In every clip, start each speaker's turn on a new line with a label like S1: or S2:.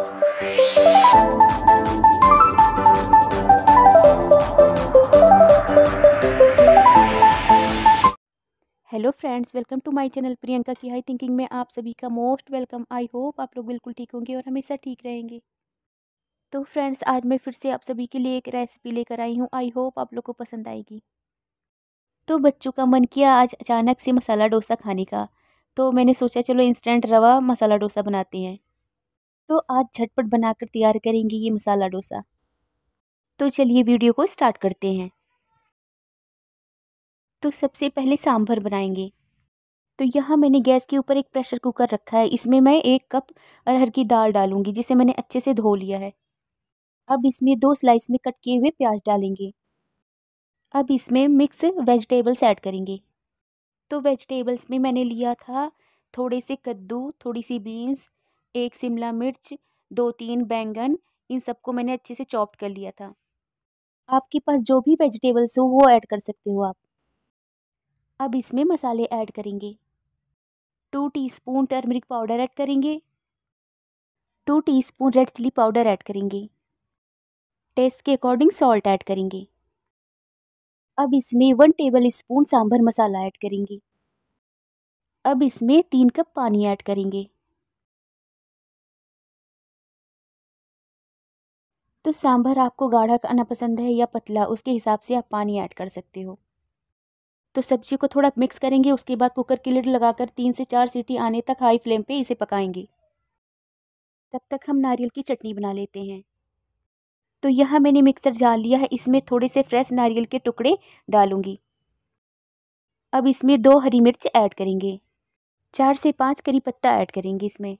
S1: hello friends welcome to my channel Priyanka की high thinking में आप सभी का मोस्ट वेलकम आई होप आप लोग बिल्कुल ठीक होंगे और हमेशा ठीक रहेंगे तो फ्रेंड्स आज मैं फिर से आप सभी के लिए एक रेसिपी लेकर आई हूँ आई होप आप लोग को पसंद आएगी तो बच्चों का मन किया आज अचानक से मसाला डोसा खाने का तो मैंने सोचा चलो इंस्टेंट रवा मसाला डोसा बनाते हैं तो आज झटपट बनाकर तैयार करेंगे ये मसाला डोसा तो चलिए वीडियो को स्टार्ट करते हैं तो सबसे पहले सांभर बनाएंगे तो यहाँ मैंने गैस के ऊपर एक प्रेशर कुकर रखा है इसमें मैं एक कप अरहर की दाल डालूंगी जिसे मैंने अच्छे से धो लिया है अब इसमें दो स्लाइस में कट किए हुए प्याज डालेंगे अब इसमें मिक्स वेजिटेबल्स ऐड करेंगे तो वेजिटेबल्स में मैंने लिया था थोड़े से कद्दू थोड़ी सी बीन्स एक शिमला मिर्च दो तीन बैंगन इन सबको मैंने अच्छे से चॉप्ट कर लिया था आपके पास जो भी वेजिटेबल्स हो वो ऐड कर सकते हो आप अब इसमें मसाले ऐड करेंगे two teaspoon turmeric powder add करेंगे two teaspoon red chilli powder add करेंगे टेस्ट के अकॉर्डिंग सॉल्ट ऐड करेंगे अब इसमें वन टेबल स्पून सांभर मसाला ऐड करेंगे अब इसमें तीन कप पानी ऐड करेंगे तो सांभर आपको गाढ़ा खाना पसंद है या पतला उसके हिसाब से आप पानी ऐड कर सकते हो तो सब्जी को थोड़ा मिक्स करेंगे उसके बाद कुकर की लिड लगाकर तीन से चार सीटी आने तक हाई फ्लेम पे इसे पकाएंगे तब तक हम नारियल की चटनी बना लेते हैं तो यह मैंने मिक्सर जाल लिया है इसमें थोड़े से फ्रेश नारियल के टुकड़े डालूंगी अब इसमें दो हरी मिर्च ऐड करेंगे चार से पाँच करी पत्ता ऐड करेंगे इसमें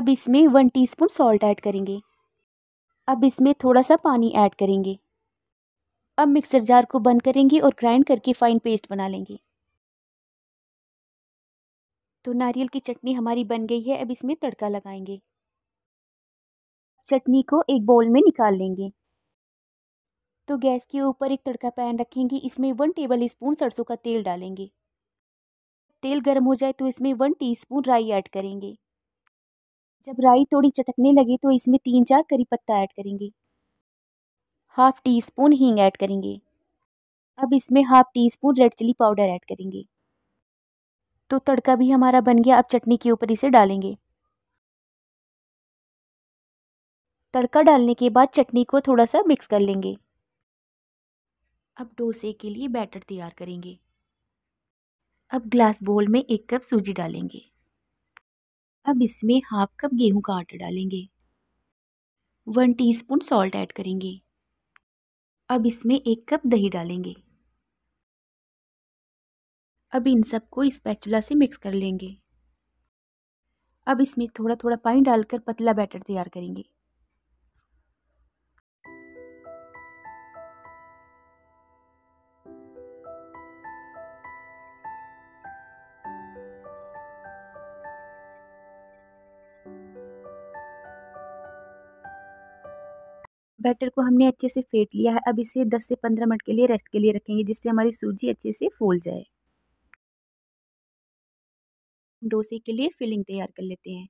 S1: अब इसमें वन टीस्पून सॉल्ट ऐड करेंगे अब इसमें थोड़ा सा पानी ऐड करेंगे अब मिक्सर जार को बंद करेंगे और ग्राइंड करके फ़ाइन पेस्ट बना लेंगे तो नारियल की चटनी हमारी बन गई है अब इसमें तड़का लगाएंगे चटनी को एक बोल में निकाल लेंगे तो गैस के ऊपर एक तड़का पैन रखेंगे इसमें वन टेबल स्पून सरसों का तेल डालेंगे तेल गर्म हो जाए तो इसमें वन टीस्पून राई ऐड करेंगे जब राई थोड़ी चटकने लगे तो इसमें तीन चार करी पत्ता ऐड करेंगे हाफ टी स्पून हींग ऐड करेंगे अब इसमें half tea spoon red chilli powder add करेंगे तो तड़का भी हमारा बन गया अब चटनी के ऊपर इसे डालेंगे तड़का डालने के बाद चटनी को थोड़ा सा मिक्स कर लेंगे अब डोसे के लिए बैटर तैयार करेंगे अब ग्लास बोल में एक कप सूजी डालेंगे अब इसमें हाफ कप गेहूं का आटा डालेंगे वन टीस्पून सॉल्ट ऐड करेंगे अब इसमें एक कप दही डालेंगे अब इन सबको इस पैचुला से मिक्स कर लेंगे अब इसमें थोड़ा थोड़ा पानी डालकर पतला बैटर तैयार करेंगे बैटर को हमने अच्छे से फेंट लिया है अब इसे 10 से 15 मिनट के लिए रेस्ट के लिए रखेंगे जिससे हमारी सूजी अच्छे से फूल जाए डोसे के लिए फिलिंग तैयार कर लेते हैं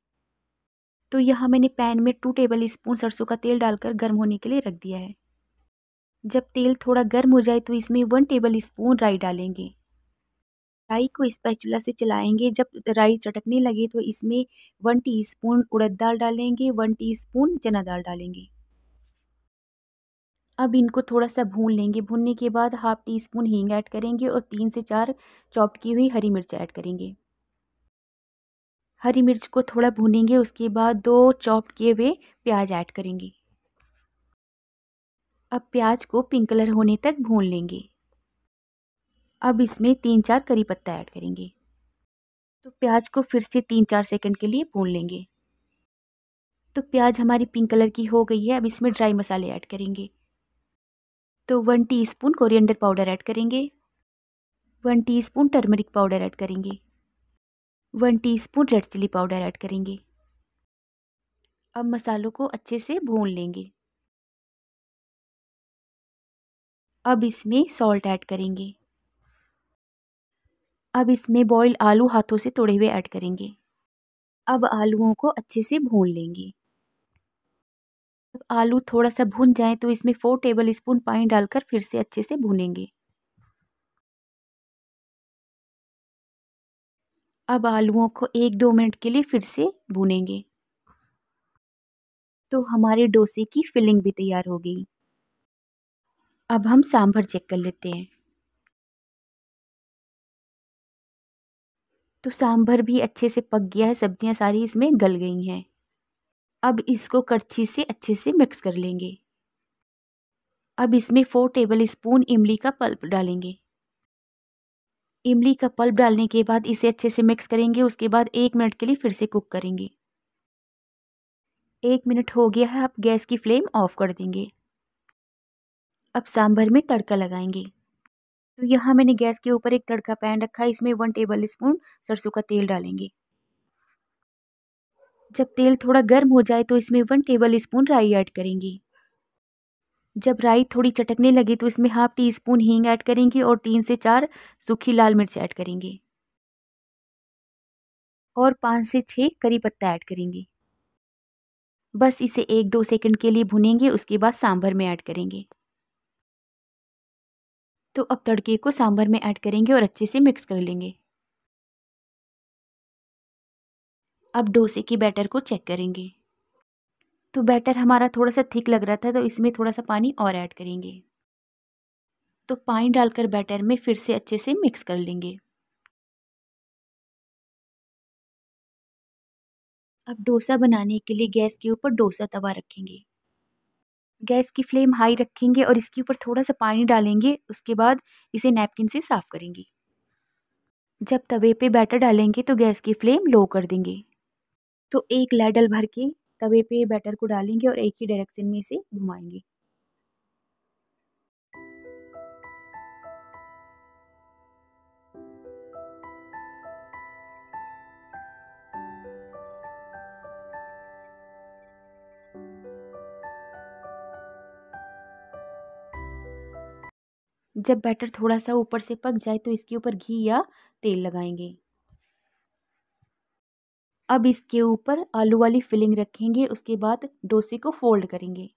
S1: तो यहाँ मैंने पैन में टू टेबल स्पून सरसों का तेल डालकर गर्म होने के लिए रख दिया है जब तेल थोड़ा गर्म हो जाए तो इसमें वन टेबल स्पून राई डालेंगे राई को स्पैचुला से चलाएंगे जब राई चटकने लगे तो इसमें वन टीस्पून उड़द दाल डालेंगे वन टीस्पून चना दाल डालेंगे अब इनको थोड़ा सा भून लेंगे भूनने के बाद हाफ़ टी स्पून हींग ऐड करेंगे और तीन से चार चॉप की हुई हरी मिर्च ऐड करेंगे हरी मिर्च को थोड़ा भूनेंगे उसके बाद दो चॉप किए हुए प्याज ऐड करेंगे अब प्याज को पिंक कलर होने तक भून लेंगे अब इसमें तीन चार करी पत्ता ऐड करेंगे तो प्याज को फिर से तीन चार सेकंड के लिए भून लेंगे तो प्याज हमारी पिंक कलर की हो गई है अब इसमें ड्राई मसाले ऐड करेंगे तो one teaspoon coriander powder add करेंगे one teaspoon turmeric powder add करेंगे one teaspoon red chilli powder add करेंगे अब मसालों को अच्छे से भून लेंगे अब इसमें सॉल्ट ऐड करेंगे अब इसमें बॉयल आलू हाथों से तोड़े हुए ऐड करेंगे अब आलूओं को अच्छे से भून लेंगे आलू थोड़ा सा भून जाए तो इसमें फ़ोर टेबल स्पून पानी डालकर फिर से अच्छे से भूनेंगे अब आलूओं को एक दो मिनट के लिए फिर से भूनेंगे तो हमारे डोसे की फिलिंग भी तैयार हो गई अब हम सांभर चेक कर लेते हैं तो सांभर भी अच्छे से पक गया है सब्जियां सारी इसमें गल गई हैं अब इसको करछी से अच्छे से मिक्स कर लेंगे अब इसमें फोर टेबल स्पून इमली का पल्प डालेंगे इमली का पल्प डालने के बाद इसे अच्छे से मिक्स करेंगे उसके बाद एक मिनट के लिए फिर से कुक करेंगे एक मिनट हो गया है आप गैस की फ्लेम ऑफ कर देंगे अब सांभर में तड़का लगाएंगे तो यहाँ मैंने गैस के ऊपर एक तड़का पैन रखा है इसमें वन टेबल स्पून सरसों का तेल डालेंगे जब तेल थोड़ा गर्म हो जाए तो इसमें वन टेबल स्पून राई ऐड करेंगे जब राई थोड़ी चटकने लगे तो इसमें हाफ टी स्पून हींग ऐड करेंगे और तीन से चार सूखी लाल मिर्च ऐड करेंगे और पाँच से छः करी पत्ता ऐड करेंगे बस इसे एक दो सेकंड के लिए भुनेंगे उसके बाद सांभर में ऐड करेंगे तो अब तड़के को सांभर में ऐड करेंगे और अच्छे से मिक्स कर लेंगे अब डोसे की बैटर को चेक करेंगे तो बैटर हमारा थोड़ा सा थिक लग रहा था तो इसमें थोड़ा सा पानी और ऐड करेंगे तो पानी डालकर बैटर में फिर से अच्छे से मिक्स कर लेंगे अब डोसा बनाने के लिए गैस के ऊपर डोसा तवा रखेंगे गैस की फ्लेम हाई रखेंगे और इसके ऊपर थोड़ा सा पानी डालेंगे उसके बाद इसे नैपकिन से साफ़ करेंगे जब तवे पे बैटर डालेंगे तो गैस की फ्लेम लो कर देंगे तो एक लैडल भर के तवे पे बैटर को डालेंगे और एक ही डायरेक्शन में इसे घुमाएंगे जब बैटर थोड़ा सा ऊपर से पक जाए तो इसके ऊपर घी या तेल लगाएंगे अब इसके ऊपर आलू वाली फिलिंग रखेंगे उसके बाद डोसे को फोल्ड करेंगे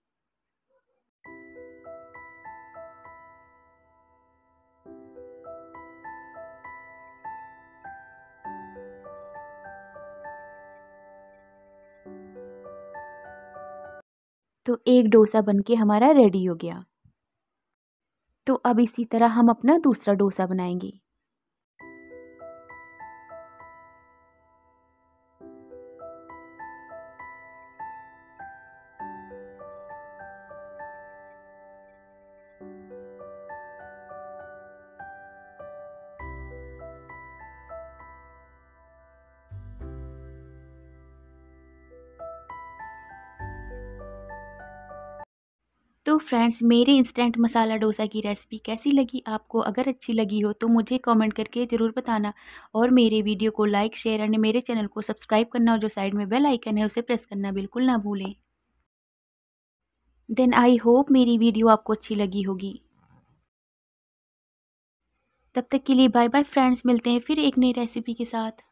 S1: तो एक डोसा बनके हमारा रेडी हो गया तो अब इसी तरह हम अपना दूसरा डोसा बनाएंगे तो फ्रेंड्स मेरे इंस्टेंट मसाला डोसा की रेसिपी कैसी लगी आपको अगर अच्छी लगी हो तो मुझे कमेंट करके ज़रूर बताना और मेरे वीडियो को लाइक शेयर एंड मेरे चैनल को सब्सक्राइब करना और जो साइड में बेल आइकन है उसे प्रेस करना बिल्कुल ना भूलें देन आई होप मेरी वीडियो आपको अच्छी लगी होगी तब तक के लिए बाय बाय फ्रेंड्स मिलते हैं फिर एक नई रेसिपी के साथ